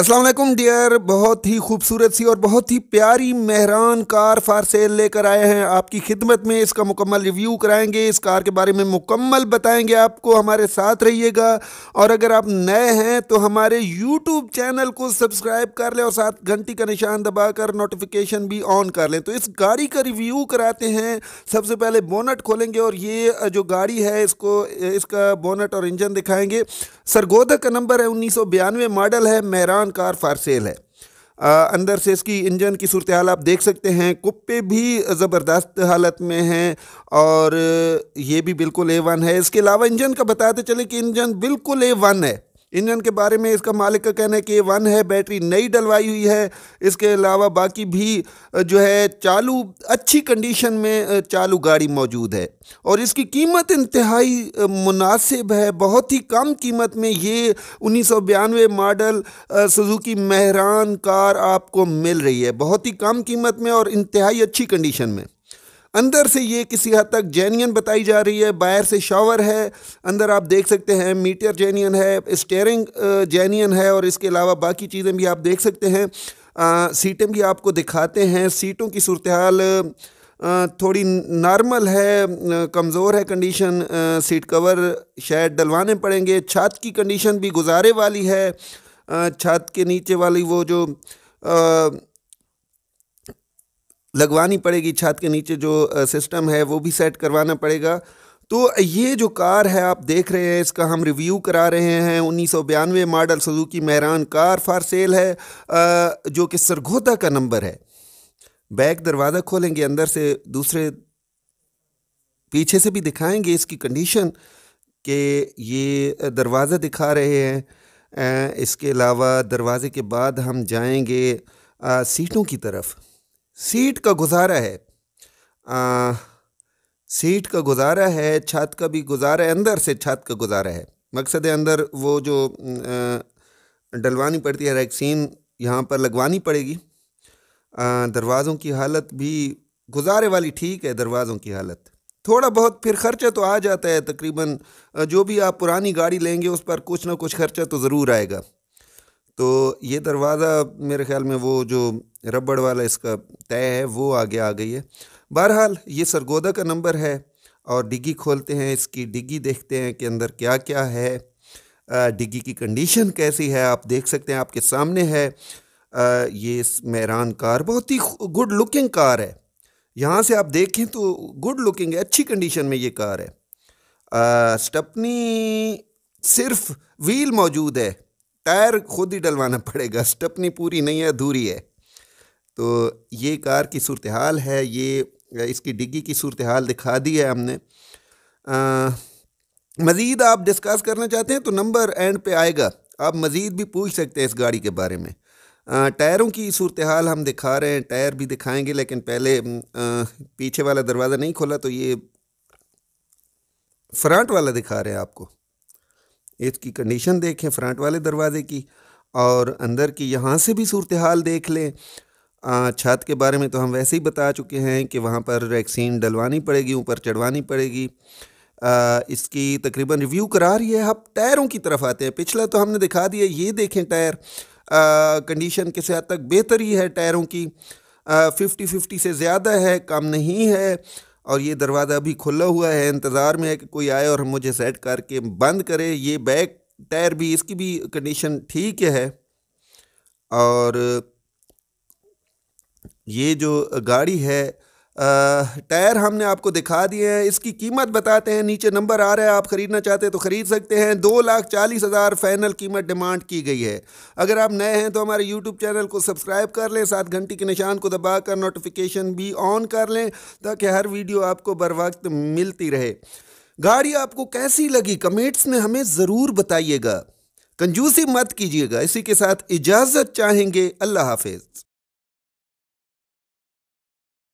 Aslam dear बहुत ही खूबसूरत सी और बहुत ही प्यारी मेहरान कार फार सेल लेकर आए हैं आपकी खिदमत में इसका मुकम्मल रिव्यू कराएंगे इस कार के बारे में मुकम्मल बताएंगे आपको हमारे साथ रहिएगा और अगर आप नए हैं तो हमारे यूट्यूब चैनल को सब्सक्राइब कर लें और साथ घंटी का निशान दबा कर नोटिफिकेशन भी ऑन कर लें तो इस गाड़ी का रिव्यू कराते हैं सबसे पहले बोनट खोलेंगे और ये जो गाड़ी है इसको इसका बोनट और इंजन दिखाएँगे सरगोदा का नंबर है उन्नीस मॉडल है मेहरान कार फायर सेल है आ, अंदर से इसकी इंजन की सूरत हाल आप देख सकते हैं कुप्पे भी ज़बरदस्त हालत में हैं और ये भी बिल्कुल ए वन है इसके अलावा इंजन का बताते चले कि इंजन बिल्कुल ए वन है इंजन के बारे में इसका मालिक का कहना है कि वन है बैटरी नई डलवाई हुई है इसके अलावा बाकी भी जो है चालू अच्छी कंडीशन में चालू गाड़ी मौजूद है और इसकी कीमत इंतहाई मुनासिब है बहुत ही कम कीमत में ये उन्नीस मॉडल सुजुकी महरान कार आपको मिल रही है बहुत ही कम कीमत में और इंतहाई अच्छी कंडीशन में अंदर से ये किसी हद तक जेनियन बताई जा रही है बाहर से शावर है अंदर आप देख सकते हैं मीटर जेनियन है स्टेयरिंग जेनियन है और इसके अलावा बाकी चीज़ें भी आप देख सकते हैं सीटें भी आपको दिखाते हैं सीटों की सूरत हाल थोड़ी नॉर्मल है कमज़ोर है कंडीशन सीट कवर शायद डलवाने पड़ेंगे छत की कंडीशन भी गुजारे वाली है छत के नीचे वाली वो जो आ, लगवानी पड़ेगी छत के नीचे जो सिस्टम है वो भी सेट करवाना पड़ेगा तो ये जो कार है आप देख रहे हैं इसका हम रिव्यू करा रहे हैं उन्नीस model Suzuki Mehran car for sale है जो कि सरगोदा का नंबर है बैक दरवाज़ा खोलेंगे अंदर से दूसरे पीछे से भी दिखाएंगे इसकी कंडीशन कि ये दरवाज़ा दिखा रहे हैं इसके अलावा दरवाज़े के बाद हम जाएंगे सीटों की तरफ़ सीट का गुजारा है आ, सीट का गुजारा है छत का भी गुजारा है अंदर से छत का गुजारा है मकसद है अंदर वो जो डलवानी पड़ती है वैक्सीन यहाँ पर लगवानी पड़ेगी दरवाज़ों की हालत भी गुजारे वाली ठीक है दरवाज़ों की हालत थोड़ा बहुत फिर खर्चा तो आ जाता है तकरीबन जो भी आप पुरानी गाड़ी लेंगे उस पर कुछ ना कुछ खर्चा तो ज़रूर आएगा तो ये दरवाज़ा मेरे ख्याल में वो जो रबड़ वाला इसका तय है वो आगे आ गई है बहरहाल ये सरगोदा का नंबर है और डिग्गी खोलते हैं इसकी डिग्गी देखते हैं कि अंदर क्या क्या है डिग्गी की कंडीशन कैसी है आप देख सकते हैं आपके सामने है ये मेहरान कार बहुत ही गुड लुकिंग कार है यहाँ से आप देखें तो गुड लुकिंग है अच्छी कंडीशन में ये कार है स्टपनी सिर्फ व्हील मौजूद है टायर खुद ही डलवाना पड़ेगा स्टपनी पूरी नहीं है अधूरी है तो ये कार की सूरत हाल है ये इसकी डिग्गी की सूरत हाल दिखा दी है हमने मज़ीद आप डिस्कस करना चाहते हैं तो नंबर एंड पे आएगा आप मज़ीद भी पूछ सकते हैं इस गाड़ी के बारे में टायरों की सूरत हाल हम दिखा रहे हैं टायर भी दिखाएंगे लेकिन पहले आ, पीछे वाला दरवाज़ा नहीं खोला तो ये फ्रंट वाला दिखा रहे हैं आपको इसकी कंडीशन देखें फ्रंट वाले दरवाज़े की और अंदर की यहाँ से भी सूरत हाल देख लें छत के बारे में तो हम वैसे ही बता चुके हैं कि वहाँ पर वैक्सीन डलवानी पड़ेगी ऊपर चढ़वानी पड़ेगी आ, इसकी तकरीबन रिव्यू करा रही है अब टायरों की तरफ आते हैं पिछला तो हमने दिखा दिया ये देखें टायर कंडीशन किस हद तक बेहतर ही है टायरों की फिफ्टी फिफ्टी से ज़्यादा है कम नहीं है और ये दरवाज़ा अभी खुला हुआ है इंतज़ार में है कि कोई आए और मुझे सेट करके बंद करे ये बैक टायर भी इसकी भी कंडीशन ठीक है और ये जो गाड़ी है टायर हमने आपको दिखा दिए हैं इसकी कीमत बताते हैं नीचे नंबर आ रहा है आप ख़रीदना चाहते हैं तो ख़रीद सकते हैं दो लाख चालीस हज़ार फाइनल कीमत डिमांड की गई है अगर आप नए हैं तो हमारे यूट्यूब चैनल को सब्सक्राइब कर लें साथ घंटी के निशान को दबा कर नोटिफिकेशन भी ऑन कर लें ताकि हर वीडियो आपको बर वक्त मिलती रहे गाड़ी आपको कैसी लगी कमेंट्स में हमें ज़रूर बताइएगा कंजूसी मत कीजिएगा इसी के साथ इजाज़त चाहेंगे अल्लाह हाफिज़